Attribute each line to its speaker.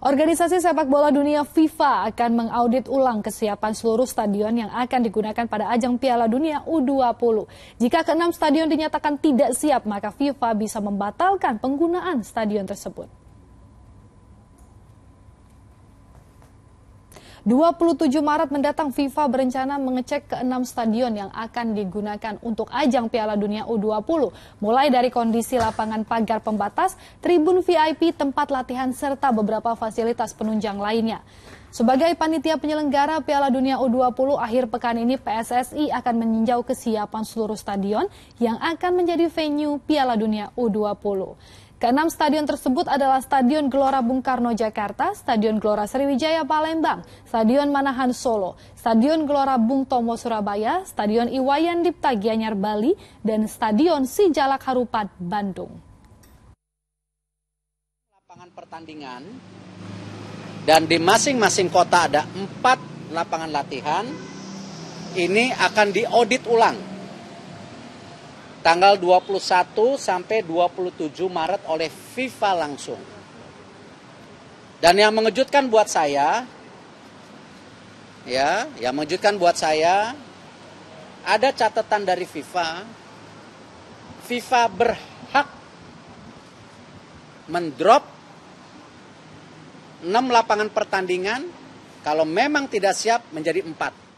Speaker 1: Organisasi sepak bola dunia FIFA akan mengaudit ulang kesiapan seluruh stadion yang akan digunakan pada ajang Piala Dunia U20. Jika keenam stadion dinyatakan tidak siap, maka FIFA bisa membatalkan penggunaan stadion tersebut. 27 Maret mendatang FIFA berencana mengecek keenam stadion yang akan digunakan untuk ajang Piala Dunia U20, mulai dari kondisi lapangan pagar pembatas, tribun VIP, tempat latihan serta beberapa fasilitas penunjang lainnya. Sebagai panitia penyelenggara Piala Dunia U20 akhir pekan ini PSSI akan meninjau kesiapan seluruh stadion yang akan menjadi venue Piala Dunia U20. Keenam stadion tersebut adalah Stadion Gelora Bung Karno Jakarta, Stadion Gelora Sriwijaya Palembang, Stadion Manahan Solo, Stadion Gelora Bung Tomo Surabaya, Stadion Iwayan Dipta Gianyar Bali, dan Stadion Sijalak Harupat Bandung.
Speaker 2: Lapangan pertandingan dan di masing-masing kota ada empat lapangan latihan. Ini akan diaudit ulang tanggal 21 sampai 27 Maret oleh FIFA langsung. Dan yang mengejutkan buat saya ya, yang mengejutkan buat saya ada catatan dari FIFA FIFA berhak mendrop 6 lapangan pertandingan kalau memang tidak siap menjadi 4.